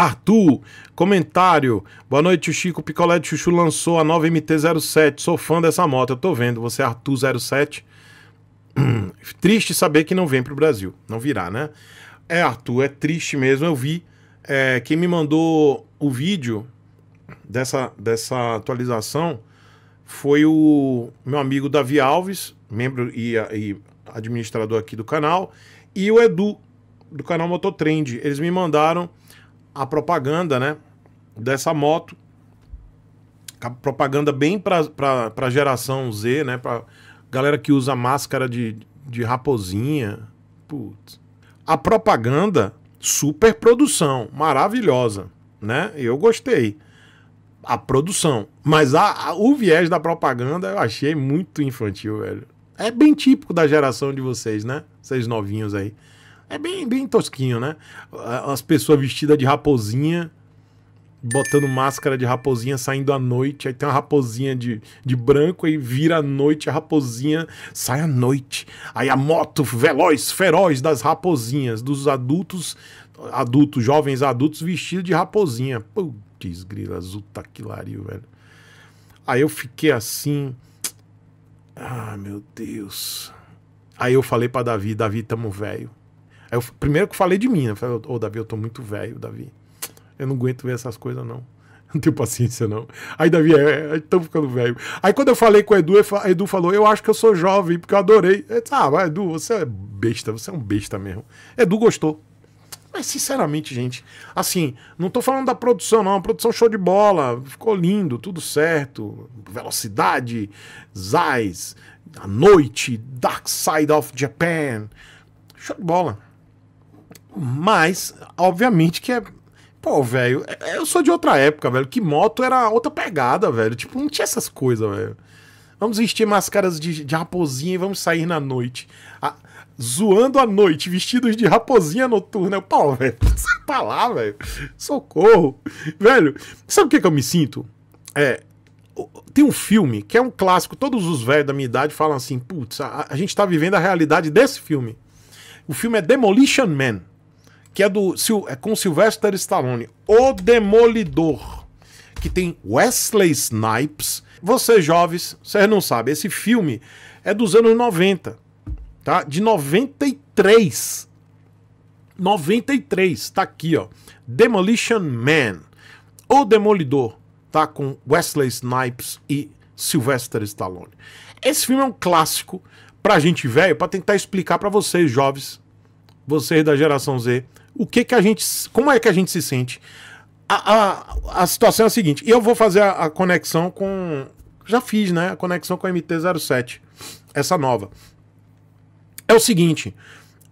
Arthur, comentário. Boa noite, Chico Picolé de Chuchu lançou a nova MT-07. Sou fã dessa moto, eu tô vendo. Você é Arthur07. Hum, triste saber que não vem pro Brasil. Não virá, né? É, Arthur, é triste mesmo. Eu vi. É, quem me mandou o vídeo dessa, dessa atualização foi o meu amigo Davi Alves, membro e, e administrador aqui do canal, e o Edu, do canal Mototrend. Eles me mandaram a propaganda, né? Dessa moto. propaganda bem para a geração Z, né? para galera que usa máscara de, de raposinha. Putz. A propaganda, super produção, maravilhosa, né? Eu gostei. A produção. Mas a, a, o viés da propaganda eu achei muito infantil, velho. É bem típico da geração de vocês, né? Vocês novinhos aí. É bem, bem tosquinho, né? As pessoas vestidas de raposinha, botando máscara de raposinha, saindo à noite. Aí tem uma raposinha de, de branco, aí vira à noite, a raposinha sai à noite. Aí a moto veloz, feroz das raposinhas, dos adultos, adultos, jovens adultos vestidos de raposinha. Putz, grila azul, taquilario, velho. Aí eu fiquei assim. Ah, meu Deus. Aí eu falei para Davi, Davi, tamo velho. Aí eu, primeiro que falei de mim, né? Eu falei, ô oh, Davi, eu tô muito velho, Davi. Eu não aguento ver essas coisas, não. Não tenho paciência, não. Aí, Davi, é, estamos é, ficando velho. Aí, quando eu falei com o Edu, Edu falou: Eu acho que eu sou jovem, porque eu adorei. Eu disse, ah, vai, Edu, você é besta, você é um besta mesmo. Edu gostou. Mas, sinceramente, gente, assim, não tô falando da produção, não. A produção show de bola, ficou lindo, tudo certo. Velocidade, Zais, A Noite, Dark Side of Japan. Show de bola. Mas, obviamente que é. Pô, velho, é, é, eu sou de outra época, velho. Que moto era outra pegada, velho. Tipo, não tinha essas coisas, velho. Vamos vestir máscaras de, de raposinha e vamos sair na noite. A, zoando à noite, vestidos de raposinha noturna. o pô, velho, sai pra lá, velho. Socorro. Velho, sabe o que, que eu me sinto? É. Tem um filme que é um clássico, todos os velhos da minha idade falam assim: putz, a, a gente tá vivendo a realidade desse filme. O filme é Demolition Man que é do é com Sylvester Stallone, O Demolidor, que tem Wesley Snipes. Vocês jovens, vocês não sabem, esse filme é dos anos 90, tá? De 93. 93, tá aqui, ó. Demolition Man, O Demolidor, tá com Wesley Snipes e Sylvester Stallone. Esse filme é um clássico pra gente velho, para tentar explicar para vocês jovens, vocês da geração Z, o que que a gente, como é que a gente se sente. A, a, a situação é a seguinte, e eu vou fazer a, a, conexão com, já fiz, né, a conexão com a MT-07, essa nova. É o seguinte,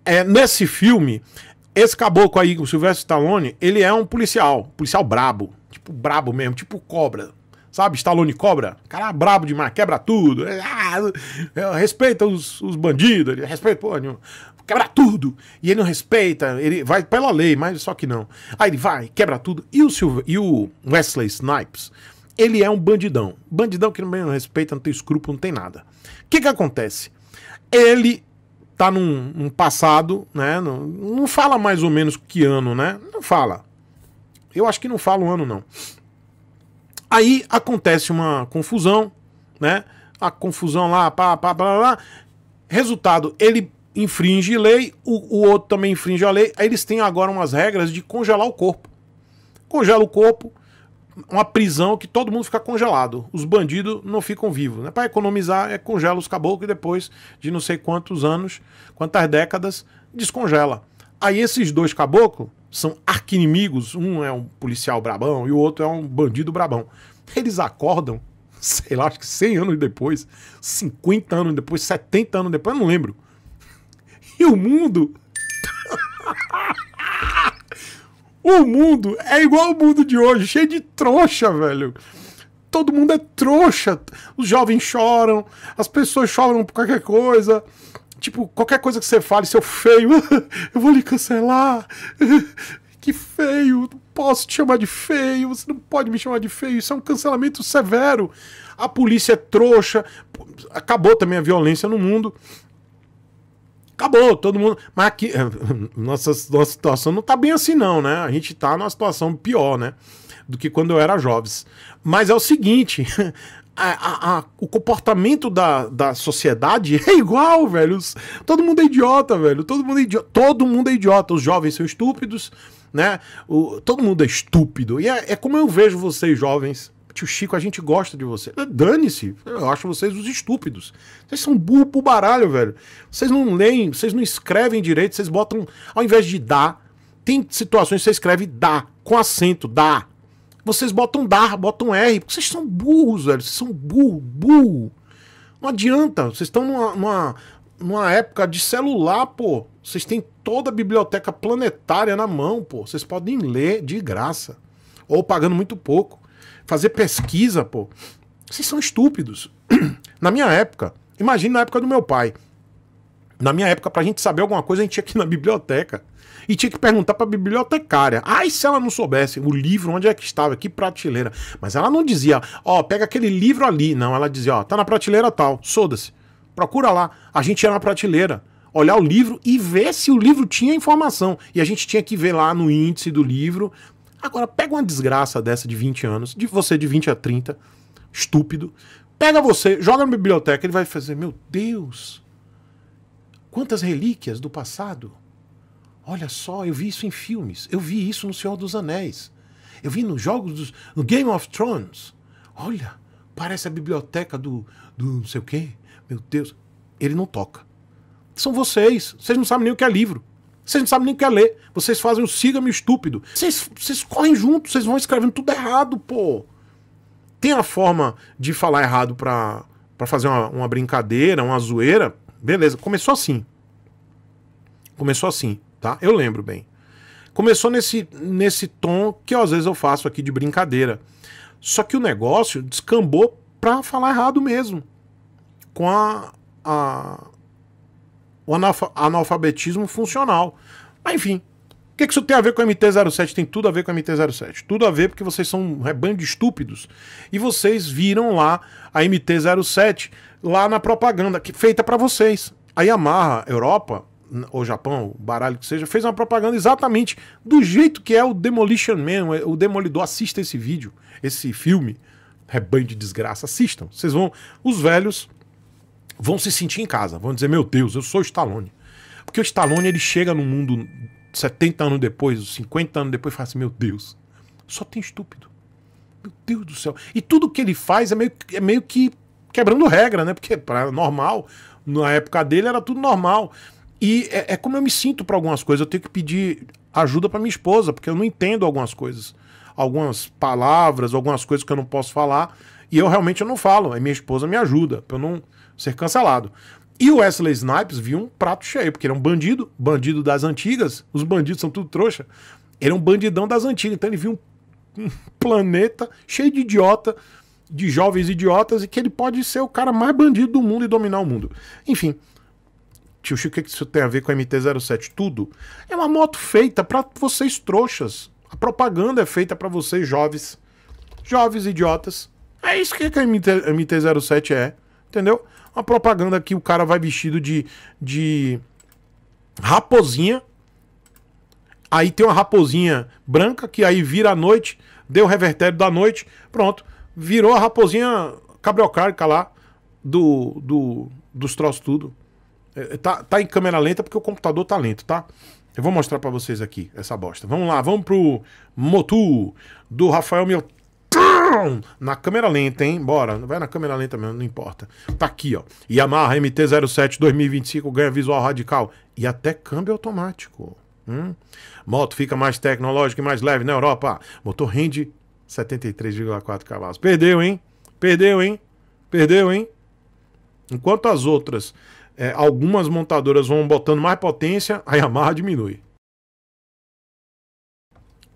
é, nesse filme, esse caboclo aí, o Silvestre Stallone, ele é um policial, policial brabo, tipo brabo mesmo, tipo cobra, sabe? Stallone cobra, cara é brabo demais, quebra tudo, ah, respeita os, os bandidos, respeita, pô, quebra tudo. E ele não respeita, ele vai pela lei, mas só que não. Aí ele vai, quebra tudo. E o, Silver, e o Wesley Snipes, ele é um bandidão. Bandidão que não respeita, não tem escrúpulo, não tem nada. O que que acontece? Ele tá num, num passado, né? Não, não, fala mais ou menos que ano, né? Não fala. Eu acho que não fala o um ano, não. Aí acontece uma confusão, né? A confusão lá, pá, pá, pá, pá. Resultado, ele infringe lei, o, o outro também infringe a lei. Aí eles têm agora umas regras de congelar o corpo. Congela o corpo, uma prisão que todo mundo fica congelado. Os bandidos não ficam vivos. Né? Para economizar, é congela os caboclos e depois de não sei quantos anos, quantas décadas, descongela. Aí esses dois caboclos são arquinimigos. Um é um policial brabão e o outro é um bandido brabão. Eles acordam, sei lá, acho que 100 anos depois, 50 anos depois, 70 anos depois, não lembro. E o mundo. o mundo é igual o mundo de hoje, cheio de trouxa, velho. Todo mundo é trouxa. Os jovens choram, as pessoas choram por qualquer coisa. Tipo, qualquer coisa que você fale, seu feio, eu vou lhe cancelar. que feio, não posso te chamar de feio, você não pode me chamar de feio, isso é um cancelamento severo. A polícia é trouxa, acabou também a violência no mundo acabou, todo mundo. Mas aqui, nossa, nossa situação não tá bem assim, não, né? A gente tá numa situação pior, né? Do que quando eu era jovem. Mas é o seguinte: a, a, a, o comportamento da, da sociedade é igual, velho. Todo mundo é idiota, velho. Todo mundo é idiota. Todo mundo é idiota. Os jovens são estúpidos, né? O, todo mundo é estúpido. E é, é como eu vejo vocês, jovens Tio Chico, a gente gosta de você. Dane-se, eu acho vocês os estúpidos. Vocês são burro pro baralho, velho. Vocês não leem, vocês não escrevem direito, vocês botam, ao invés de dar, tem situações que você escreve dá, com acento, dá. Vocês botam dar, botam R, porque vocês são burros, velho. Vocês são burro, burro. Não adianta, vocês estão numa, numa, numa época de celular, pô. Vocês têm toda a biblioteca planetária na mão, pô. Vocês podem ler de graça. Ou pagando muito pouco fazer pesquisa, pô. Vocês são estúpidos. na minha época, imagine na época do meu pai. Na minha época, pra gente saber alguma coisa, a gente tinha que ir na biblioteca. E tinha que perguntar pra bibliotecária. Ai, ah, se ela não soubesse o livro, onde é que estava, que prateleira. Mas ela não dizia, ó, oh, pega aquele livro ali. Não, ela dizia, ó, oh, tá na prateleira tal, soda-se. Procura lá. A gente ia na prateleira, olhar o livro e ver se o livro tinha informação. E a gente tinha que ver lá no índice do livro Agora, pega uma desgraça dessa de 20 anos, de você de 20 a 30, estúpido, pega você, joga na biblioteca, ele vai fazer, meu Deus, quantas relíquias do passado. Olha só, eu vi isso em filmes, eu vi isso no Senhor dos Anéis, eu vi nos jogos, dos, no Game of Thrones. Olha, parece a biblioteca do, do não sei o quê. Meu Deus, ele não toca. São vocês, vocês não sabem nem o que é livro. Vocês não sabem nem o que é ler. Vocês fazem um siga-me estúpido. Vocês, vocês correm juntos vocês vão escrevendo tudo errado, pô. Tem a forma de falar errado pra, pra fazer uma, uma brincadeira, uma zoeira. Beleza, começou assim. Começou assim, tá? Eu lembro bem. Começou nesse, nesse tom que ó, às vezes eu faço aqui de brincadeira. Só que o negócio descambou pra falar errado mesmo. Com a, a, o analfabetismo funcional. Mas enfim, o que, que isso tem a ver com o MT-07? Tem tudo a ver com o MT-07. Tudo a ver porque vocês são um rebanho de estúpidos. E vocês viram lá a MT-07 lá na propaganda que feita para vocês. A Yamaha Europa ou Japão, baralho que seja, fez uma propaganda exatamente do jeito que é o Demolition Man, o Demolidor. Assista esse vídeo, esse filme, rebanho de desgraça, assistam. Vocês vão, os velhos vão se sentir em casa, vão dizer, meu Deus, eu sou o Stallone. Porque o Stallone ele chega no mundo 70 anos depois, 50 anos depois, e fala assim, meu Deus, só tem estúpido. Meu Deus do céu. E tudo que ele faz é meio, é meio que quebrando regra, né? Porque para normal, na época dele era tudo normal. E é, é como eu me sinto para algumas coisas. Eu tenho que pedir ajuda para minha esposa, porque eu não entendo algumas coisas. Algumas palavras, algumas coisas que eu não posso falar. E eu realmente eu não falo. Aí minha esposa me ajuda. Eu não ser cancelado. E o Wesley Snipes viu um prato cheio, porque ele é um bandido, bandido das antigas, os bandidos são tudo trouxa. Ele é um bandidão das antigas, então ele viu um, planeta cheio de idiota, de jovens idiotas, e que ele pode ser o cara mais bandido do mundo e dominar o mundo. Enfim, tio Chico, o que isso tem a ver com a MT-07? Tudo. É uma moto feita para vocês trouxas. A propaganda é feita para vocês jovens, jovens idiotas. É isso que a MT-07 é, entendeu? Uma propaganda que o cara vai vestido de, de raposinha. Aí tem uma raposinha branca que aí vira à noite, deu o revertério da noite, pronto. Virou a raposinha cabriocárca lá do, do, dos troços tudo. É, é, tá, tá em câmera lenta porque o computador tá lento, tá? Eu vou mostrar para vocês aqui essa bosta. Vamos lá, vamos pro Motu do Rafael Miotti. Na câmera lenta, hein? Bora. Vai na câmera lenta mesmo, não importa. Tá aqui, ó. Yamaha MT-07 2025 ganha visual radical e até câmbio automático. Hum? Moto fica mais tecnológica e mais leve na Europa. Motor rende 73,4 cavalos. Perdeu, hein? Perdeu, hein? Perdeu, hein? Enquanto as outras, é, algumas montadoras vão botando mais potência, a Yamaha diminui.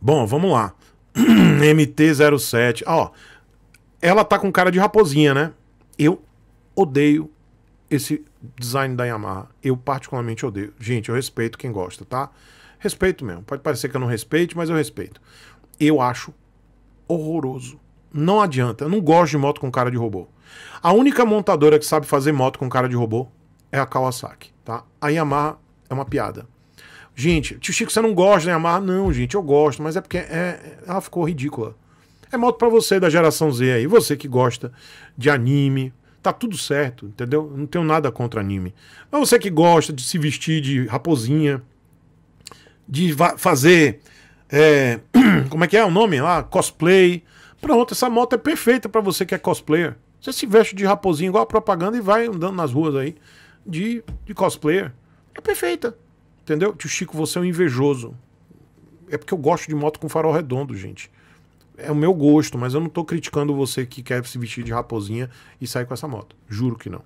Bom, vamos lá. MT-07. Ó, ela tá com cara de raposinha, né? Eu odeio esse design da Yamaha. Eu particularmente odeio. Gente, eu respeito quem gosta, tá? Respeito mesmo. Pode parecer que eu não respeito, mas eu respeito. Eu acho horroroso. Não adianta. Eu não gosto de moto com cara de robô. A única montadora que sabe fazer moto com cara de robô é a Kawasaki, tá? A Yamaha é uma piada. Gente, tio Chico, você não gosta de né? amar? Não, gente, eu gosto, mas é porque é, é ela ficou ridícula. É moto para você da geração Z aí, você que gosta de anime, tá tudo certo, entendeu? Não tenho nada contra anime. Mas você que gosta de se vestir de raposinha, de fazer. É, como é que é o nome lá? Cosplay. Pronto, essa moto é perfeita para você que é cosplayer. Você se veste de raposinha igual a propaganda e vai andando nas ruas aí de, de cosplayer. É perfeita. Entendeu? Tio Chico, você é um invejoso. É porque eu gosto de moto com farol redondo, gente. É o meu gosto, mas eu não tô criticando você que quer se vestir de raposinha e sair com essa moto. Juro que não.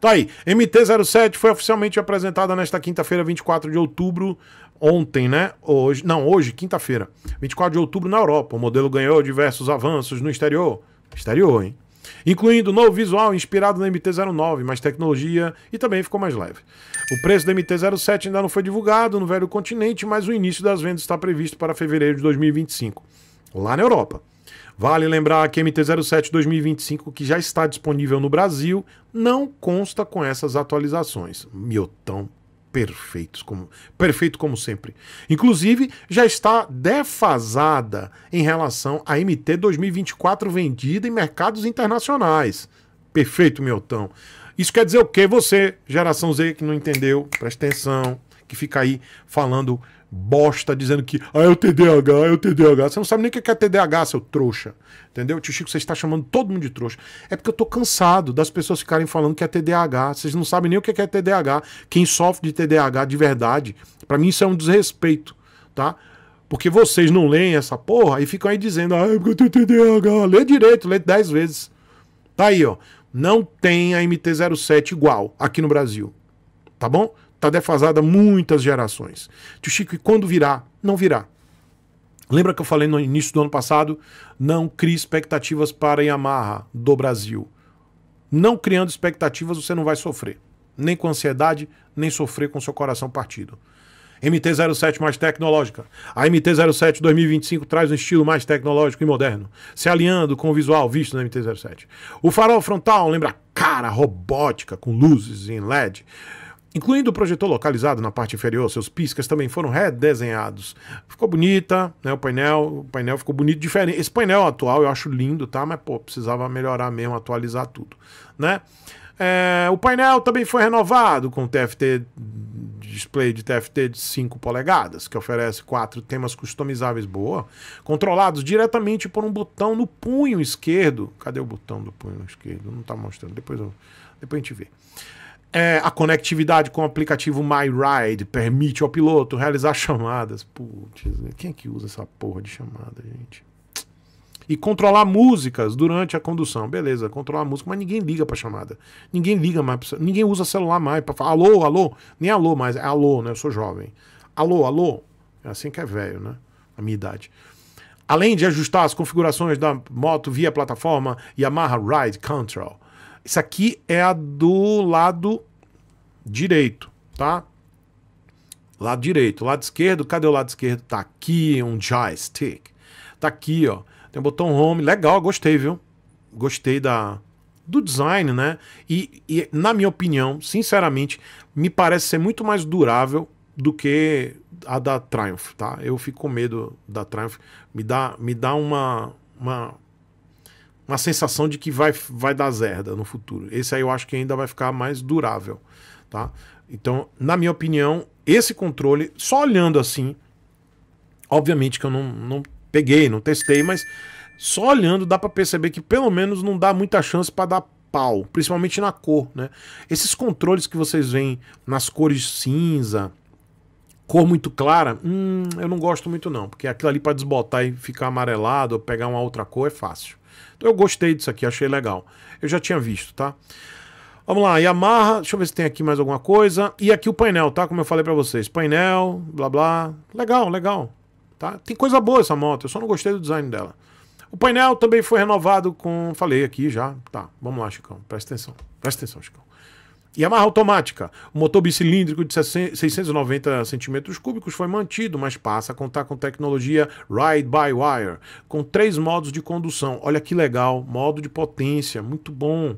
Tá aí, MT-07 foi oficialmente apresentada nesta quinta-feira, 24 de outubro, ontem, né? Hoje, não, hoje, quinta-feira, 24 de outubro na Europa. O modelo ganhou diversos avanços no exterior. Exterior, hein? incluindo novo visual inspirado na MT-09, mais tecnologia e também ficou mais leve. O preço da MT-07 ainda não foi divulgado no velho continente, mas o início das vendas está previsto para fevereiro de 2025, lá na Europa. Vale lembrar que a MT-07 2025, que já está disponível no Brasil, não consta com essas atualizações. Miotão perfeitos como, perfeito como sempre. Inclusive, já está defasada em relação à MT 2024 vendida em mercados internacionais. Perfeito, tão Isso quer dizer o quê? Você, geração Z que não entendeu, presta atenção, que fica aí falando bosta dizendo que ah, é o TDAH, é o TDAH. Você não sabe nem o que é TDAH, seu trouxa. Entendeu? Tio Chico, você está chamando todo mundo de trouxa. É porque eu tô cansado das pessoas ficarem falando que é TDAH. Vocês não sabem nem o que é TDAH. Quem sofre de TDAH de verdade, para mim isso é um desrespeito, tá? Porque vocês não leem essa porra e ficam aí dizendo, ah, é porque eu tenho TDAH. Lê direito, lê dez vezes. Tá aí, ó. Não tem a MT-07 igual aqui no Brasil. Tá bom? Está defasada muitas gerações. Tio Chico, e quando virá? Não virá. Lembra que eu falei no início do ano passado? Não crie expectativas para Yamaha do Brasil. Não criando expectativas, você não vai sofrer. Nem com ansiedade, nem sofrer com seu coração partido. MT-07 mais tecnológica. A MT-07 2025 traz um estilo mais tecnológico e moderno, se alinhando com o visual visto na MT-07. O farol frontal lembra cara robótica, com luzes em LED incluindo o projetor localizado na parte inferior, seus piscas também foram redesenhados. Ficou bonita, né? O painel, o painel ficou bonito, diferente. Esse painel atual eu acho lindo, tá? Mas pô, precisava melhorar mesmo, atualizar tudo, né? É, o painel também foi renovado com TFT display de TFT de 5 polegadas, que oferece quatro temas customizáveis boa, controlados diretamente por um botão no punho esquerdo. Cadê o botão do punho esquerdo? Não está mostrando. Depois eu, depois a gente vê. É, a conectividade com o aplicativo MyRide permite ao piloto realizar chamadas. Putz, né? quem é que usa essa porra de chamada, gente? E controlar músicas durante a condução. Beleza, controlar música, mas ninguém liga pra chamada. Ninguém liga mais pra... Ninguém usa celular mais pra falar alô, alô. Nem alô mais, é alô, né? Eu sou jovem. Alô, alô. É assim que é velho, né? A minha idade. Além de ajustar as configurações da moto via plataforma Yamaha Ride Control isso aqui é a do lado direito, tá? Lado direito. Lado esquerdo, cadê o lado esquerdo? Tá aqui, um joystick. Tá aqui, ó. Tem o botão home. Legal, gostei, viu? Gostei da, do design, né? E, e, na minha opinião, sinceramente, me parece ser muito mais durável do que a da Triumph, tá? Eu fico com medo da Triumph. Me dá, me dá uma, uma uma sensação de que vai, vai dar zerda no futuro. Esse aí eu acho que ainda vai ficar mais durável, tá? Então, na minha opinião, esse controle, só olhando assim, obviamente que eu não, não peguei, não testei, mas só olhando dá para perceber que pelo menos não dá muita chance para dar pau, principalmente na cor, né? Esses controles que vocês veem nas cores cinza, cor muito clara, hum, eu não gosto muito não, porque aquilo ali para desbotar e ficar amarelado ou pegar uma outra cor é fácil. Então eu gostei disso aqui, achei legal. Eu já tinha visto, tá? Vamos lá, Yamaha, deixa eu ver se tem aqui mais alguma coisa. E aqui o painel, tá? Como eu falei para vocês, painel, blá blá. Legal, legal. Tá? Tem coisa boa essa moto, eu só não gostei do design dela. O painel também foi renovado com, falei aqui já. Tá, vamos lá, Chicão. Presta atenção. Presta atenção, Chicão. Yamaha é automática. O motor bicilíndrico de 690 centímetros cúbicos foi mantido, mas passa a contar com tecnologia ride-by-wire, com três modos de condução. Olha que legal, modo de potência, muito bom.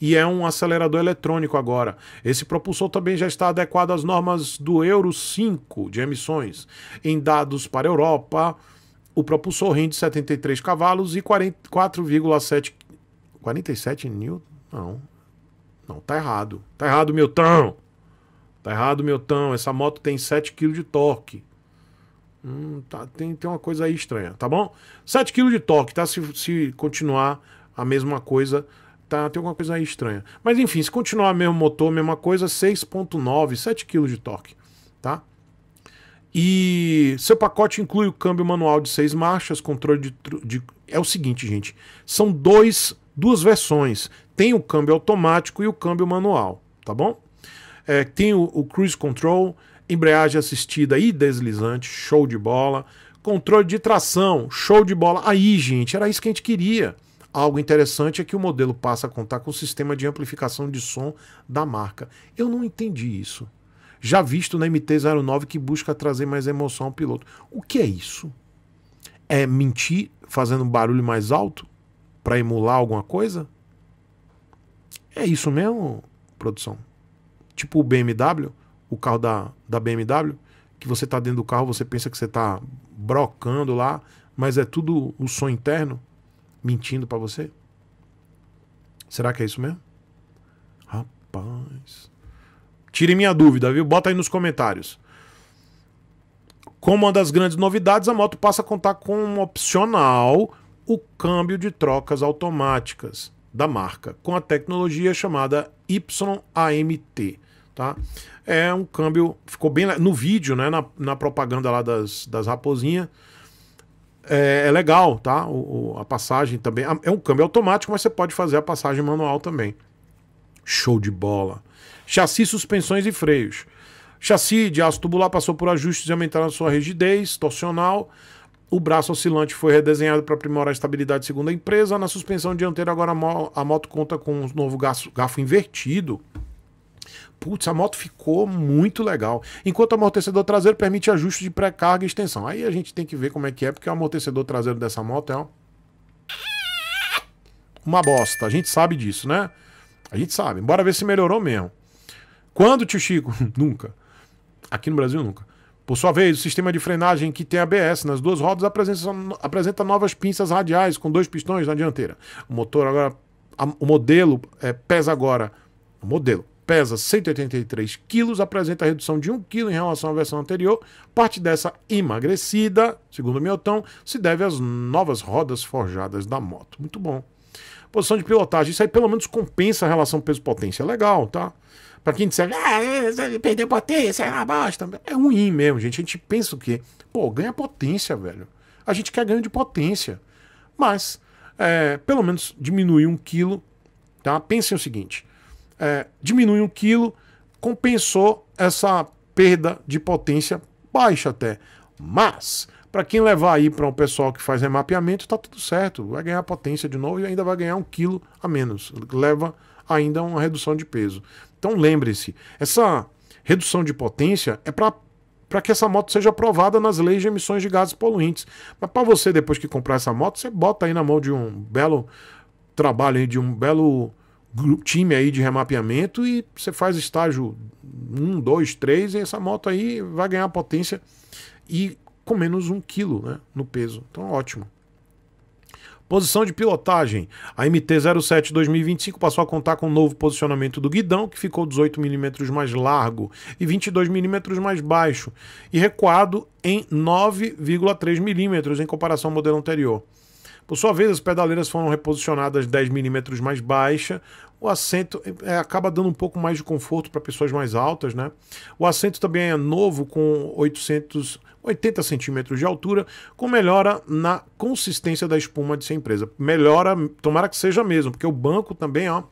E é um acelerador eletrônico agora. Esse propulsor também já está adequado às normas do Euro 5 de emissões. Em dados para a Europa, o propulsor rende 73 cavalos e 4,7 47 Newton? Não, não, tá errado. Tá errado, Miltão. Tá errado, Miltão. Essa moto tem 7 kg de torque. Hum, tá, tem, tem uma coisa aí estranha, tá bom? 7 kg de torque, tá? Se, se continuar a mesma coisa, tá? Tem alguma coisa aí estranha. Mas enfim, se continuar o mesmo motor, mesma coisa, 6.9, 7 kg de torque, tá? E seu pacote inclui o câmbio manual de seis marchas, controle de, de, É o seguinte, gente. São dois, duas versões tem o câmbio automático e o câmbio manual, tá bom? É, tem o, o cruise control, embreagem assistida e deslizante, show de bola. Controle de tração, show de bola. Aí, gente, era isso que a gente queria. Algo interessante é que o modelo passa a contar com o sistema de amplificação de som da marca. Eu não entendi isso. Já visto na MT-09 que busca trazer mais emoção ao piloto. O que é isso? É mentir fazendo um barulho mais alto para emular alguma coisa? É isso mesmo, produção? Tipo o BMW, o carro da, da BMW, que você tá dentro do carro, você pensa que você tá brocando lá, mas é tudo o som interno mentindo para você? Será que é isso mesmo? Rapaz. Tire minha dúvida, viu? Bota aí nos comentários. Como uma das grandes novidades, a moto passa a contar com um opcional, o câmbio de trocas automáticas da marca, com a tecnologia chamada YAMT. Tá? É um câmbio, ficou bem no vídeo, né, na, na propaganda lá das, das raposinhas. É, é legal, tá? O, o, a passagem também. Ah, é um câmbio automático, mas você pode fazer a passagem manual também. Show de bola. Chassi, suspensões e freios. Chassi de aço tubular passou por ajustes e aumentaram a sua rigidez torsional. O braço oscilante foi redesenhado para aprimorar a estabilidade segundo a empresa. Na suspensão dianteira, agora a, mo a moto conta com um novo garfo, garfo invertido. Putz, a moto ficou muito legal. Enquanto o amortecedor traseiro permite ajuste de pré-carga e extensão. Aí a gente tem que ver como é que é, porque o amortecedor traseiro dessa moto é uma bosta. A gente sabe disso, né? A gente sabe. Bora ver se melhorou mesmo. Quando, tio Chico? nunca. Aqui no Brasil, nunca. Por sua vez, o sistema de frenagem que tem ABS nas duas rodas apresenta, apresenta novas pinças radiais com dois pistões na dianteira. O motor agora, a, o modelo é, pesa agora, o modelo pesa 183 quilos, apresenta redução de 1 quilo em relação à versão anterior. Parte dessa emagrecida, segundo o miotão se deve às novas rodas forjadas da moto. Muito bom. Posição de pilotagem, isso aí pelo menos compensa a relação peso-potência. É legal, tá? Para quem disser, ah, é, é, perdeu potência, é uma bosta. É ruim mesmo, gente. A gente pensa o quê? Pô, ganha potência, velho. A gente quer ganho de potência. Mas, é, pelo menos diminuir um quilo, tá? Pensem o seguinte: é, diminuir um quilo compensou essa perda de potência baixa até. Mas, para quem levar aí para um pessoal que faz remapeamento, tá tudo certo. Vai ganhar potência de novo e ainda vai ganhar um quilo a menos. Leva ainda uma redução de peso. Então lembre-se, essa redução de potência é para para que essa moto seja aprovada nas leis de emissões de gases poluentes. Mas para você, depois que comprar essa moto, você bota aí na mão de um belo trabalho, de um belo time aí de remapeamento e você faz estágio 1, 2, 3 e essa moto aí vai ganhar potência e com menos um quilo né, no peso. Então, ótimo. Posição de pilotagem. A MT-07 2025 passou a contar com um novo posicionamento do guidão, que ficou 18 mm mais largo e 22 mm mais baixo, e recuado em 9,3 mm em comparação ao modelo anterior. Por sua vez, as pedaleiras foram reposicionadas 10 milímetros mais baixa. O assento é, acaba dando um pouco mais de conforto para pessoas mais altas, né? O assento também é novo, com 800, 80 centímetros de altura, com melhora na consistência da espuma de sua empresa. Melhora, tomara que seja mesmo, porque o banco também, ó,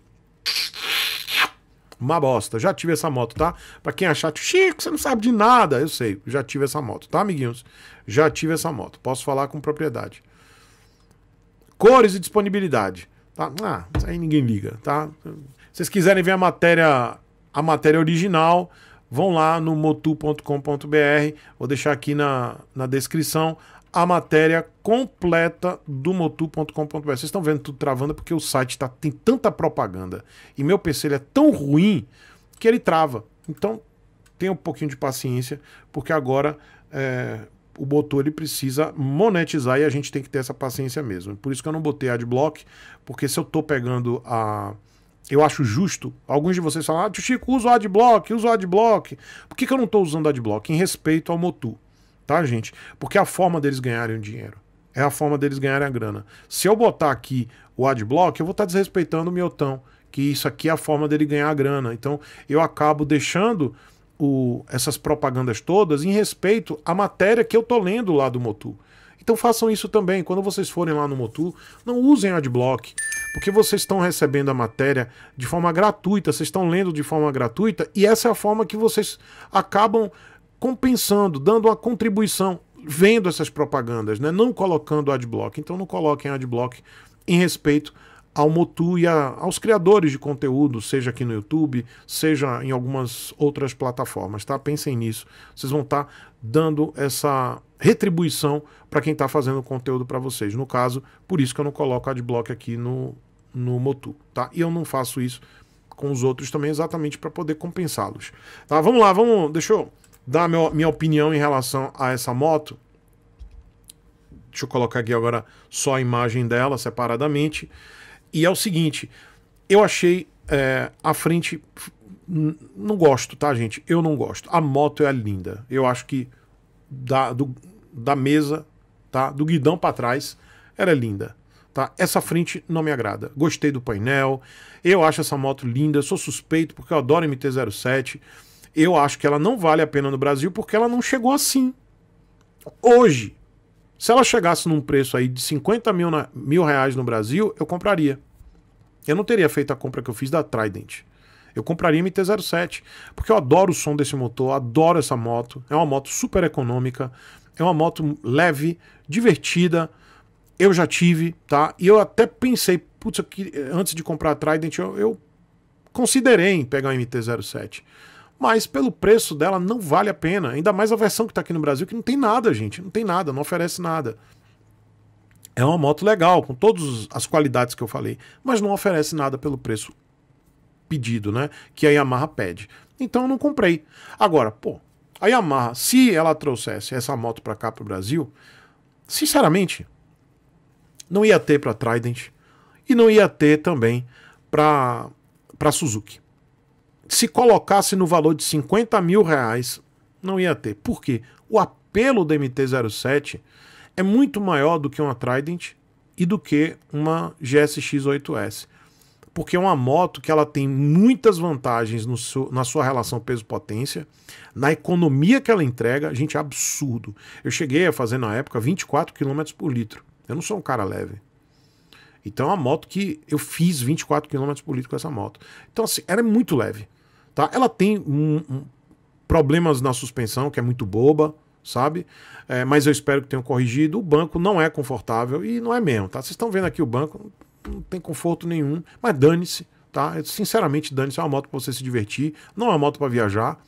uma bosta. Já tive essa moto, tá? Pra quem achar, Chico, você não sabe de nada. Eu sei, já tive essa moto, tá, amiguinhos? Já tive essa moto. Posso falar com propriedade cores e disponibilidade. Tá? Ah, isso aí ninguém liga, tá? Se vocês quiserem ver a matéria, a matéria original, vão lá no motu.com.br. Vou deixar aqui na, na descrição a matéria completa do motu.com.br. Vocês estão vendo tudo travando porque o site tá, tem tanta propaganda e meu PC ele é tão ruim que ele trava. Então, tenha um pouquinho de paciência, porque agora é, o motor ele precisa monetizar e a gente tem que ter essa paciência mesmo. Por isso que eu não botei adblock, porque se eu tô pegando a. Eu acho justo. Alguns de vocês falam, ah, tio Chico, usa o adblock, usa o adblock. Por que, que eu não estou usando adblock? Em respeito ao Motu, tá, gente? Porque é a forma deles ganharem o dinheiro. É a forma deles ganharem a grana. Se eu botar aqui o adblock, eu vou estar tá desrespeitando o Miotão, que isso aqui é a forma dele ganhar a grana. Então eu acabo deixando o, essas propagandas todas em respeito à matéria que eu tô lendo lá do Motu. Então façam isso também. Quando vocês forem lá no Motu, não usem adblock, porque vocês estão recebendo a matéria de forma gratuita, vocês estão lendo de forma gratuita e essa é a forma que vocês acabam compensando, dando uma contribuição, vendo essas propagandas, né? não colocando adblock. Então não coloquem adblock em respeito ao Motu e a, aos criadores de conteúdo, seja aqui no YouTube, seja em algumas outras plataformas, tá? Pensem nisso. Vocês vão estar tá dando essa retribuição para quem está fazendo conteúdo para vocês. No caso, por isso que eu não coloco adblock aqui no, no Motu, tá? E eu não faço isso com os outros também exatamente para poder compensá-los. Tá? Vamos lá, vamos, deixa eu dar meu, minha opinião em relação a essa moto. Deixa eu colocar aqui agora só a imagem dela separadamente. E é o seguinte, eu achei é, a frente. Não gosto, tá, gente? Eu não gosto. A moto é linda. Eu acho que da, do, da mesa, tá? Do guidão para trás, era é linda. Tá? Essa frente não me agrada. Gostei do painel. Eu acho essa moto linda. Sou suspeito porque eu adoro MT-07. Eu acho que ela não vale a pena no Brasil porque ela não chegou assim. Hoje, se ela chegasse num preço aí de 50 mil, na, mil reais no Brasil, eu compraria. Eu não teria feito a compra que eu fiz da Trident. Eu compraria MT-07, porque eu adoro o som desse motor, adoro essa moto. É uma moto super econômica, é uma moto leve, divertida. Eu já tive, tá? E eu até pensei, putz, antes de comprar a Trident, eu, eu considerei em pegar uma MT-07 mas pelo preço dela não vale a pena. Ainda mais a versão que tá aqui no Brasil, que não tem nada, gente. Não tem nada, não oferece nada. É uma moto legal, com todas as qualidades que eu falei, mas não oferece nada pelo preço pedido, né? Que a Yamaha pede. Então eu não comprei. Agora, pô, a Yamaha, se ela trouxesse essa moto para cá pro Brasil, sinceramente, não ia ter para Trident e não ia ter também para para Suzuki se colocasse no valor de 50 mil reais, não ia ter. Por quê? O apelo da MT-07 é muito maior do que uma Trident e do que uma GSX-8S. Porque é uma moto que ela tem muitas vantagens seu, na sua relação peso-potência, na economia que ela entrega, gente, é absurdo. Eu cheguei a fazer na época 24 km por litro. Eu não sou um cara leve, então é uma moto que eu fiz 24 km por litro com essa moto. Então, assim, era é muito leve. Tá? Ela tem um, um, problemas na suspensão, que é muito boba, sabe? É, mas eu espero que tenham corrigido. O banco não é confortável e não é mesmo, tá? Vocês estão vendo aqui o banco, não tem conforto nenhum, mas dane-se, tá? sinceramente, dane-se. É uma moto para você se divertir, não é uma moto para viajar.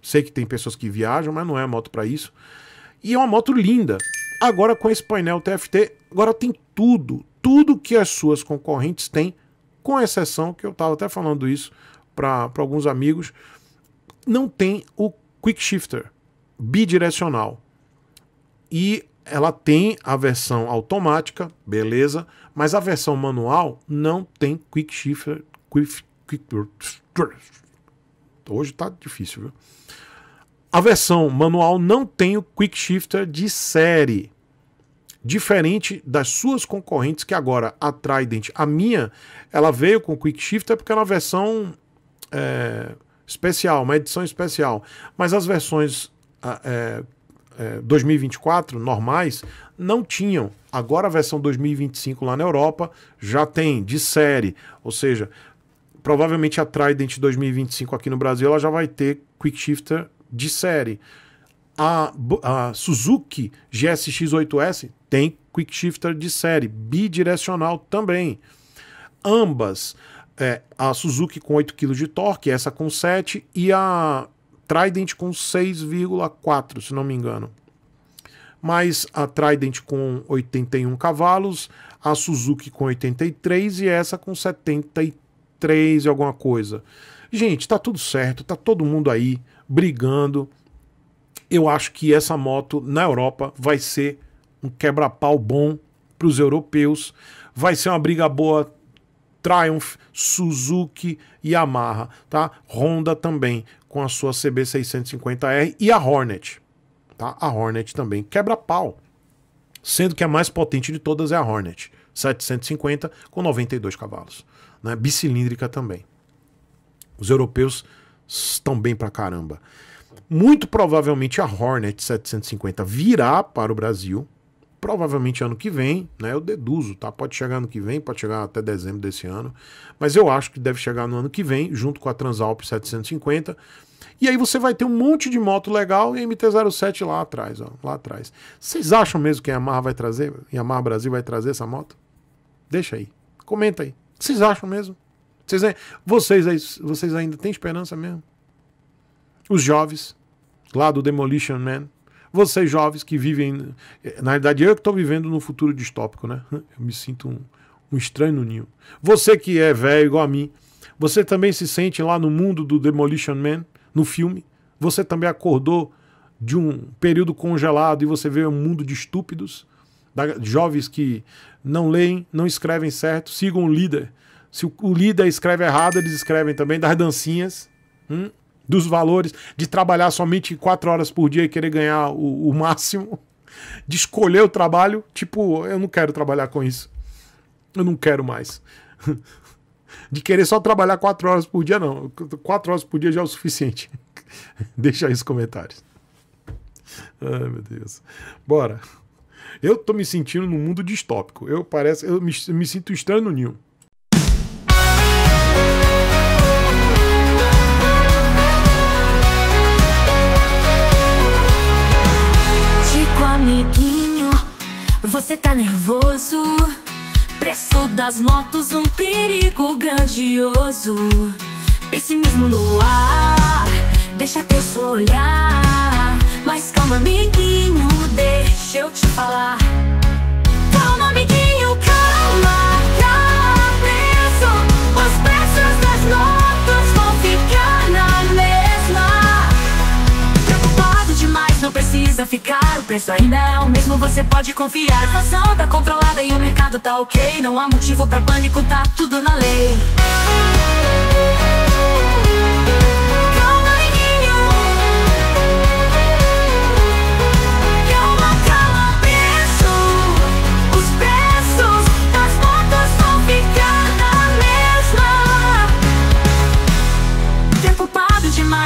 Sei que tem pessoas que viajam, mas não é uma moto para isso. E é uma moto linda. Agora com esse painel TFT, agora tem tudo, tudo que as suas concorrentes têm, com exceção que eu estava até falando isso para alguns amigos, não tem o quick shifter bidirecional. E ela tem a versão automática, beleza, mas a versão manual não tem quick shifter. Quick, quick, hoje tá difícil, viu? A versão manual não tem o quick shifter de série. Diferente das suas concorrentes que agora a Trident, a minha, ela veio com quick shifter porque era é uma versão é, especial, uma edição especial. Mas as versões ah, é, 2024 é, normais não tinham. Agora a versão 2025 lá na Europa já tem de série, ou seja, provavelmente a Trident 2025 aqui no Brasil ela já vai ter quick shifter de série. A, a Suzuki GSX-8S tem quick shifter de série bidirecional também. Ambas é, a Suzuki com 8 kg de torque, essa com 7, e a Trident com 6,4, se não me engano. Mas a Trident com 81 cavalos, a Suzuki com 83 e essa com 73 e alguma coisa. Gente, tá tudo certo, tá todo mundo aí brigando. Eu acho que essa moto na Europa vai ser um quebra-pau bom para os europeus. Vai ser uma briga boa Triumph, Suzuki, Yamaha, tá? Honda também com a sua CB650R e a Hornet, tá? A Hornet também quebra pau, sendo que a mais potente de todas é a Hornet, 750 com 92 cavalos, né? Bicilíndrica também. Os europeus estão bem pra caramba. Muito provavelmente a Hornet 750 virá para o Brasil, provavelmente ano que vem, né? Eu deduzo, tá? Pode chegar ano que vem, pode chegar até dezembro desse ano, mas eu acho que deve chegar no ano que vem, junto com a Transalp 750. E aí você vai ter um monte de moto legal e a MT-07 lá atrás, ó, lá atrás. Vocês acham mesmo que a Yamaha vai trazer? Yamaha Brasil vai trazer essa moto? Deixa aí. Comenta aí. Vocês acham mesmo? Vocês, vocês, vocês ainda têm esperança mesmo? Os jovens lá do Demolition Man vocês jovens que vivem. Na realidade, eu que estou vivendo no futuro distópico, né? Eu me sinto um, um estranho no ninho. Você que é velho igual a mim, você também se sente lá no mundo do Demolition Man, no filme? Você também acordou de um período congelado e você vê um mundo de estúpidos, da, jovens que não leem, não escrevem certo, sigam o líder. Se o, o líder escreve errado, eles escrevem também das dancinhas. Hum? dos valores, de trabalhar somente quatro horas por dia e querer ganhar o, o máximo, de escolher o trabalho, tipo, eu não quero trabalhar com isso. Eu não quero mais. de querer só trabalhar quatro horas por dia, não. Quatro horas por dia já é o suficiente. Deixa aí os comentários. Ai, meu Deus. Bora. Eu tô me sentindo num mundo distópico. Eu parece, eu me, me sinto estranho no Ninho. você tá nervoso Preço das motos um perigo grandioso Pessimismo no ar Deixa teu olhar Mas calma amiguinho, deixa eu te falar precisa ficar, o preço ainda é o mesmo, você pode confiar. A razão tá controlada e o mercado tá ok, não há motivo pra pânico, tá tudo na lei.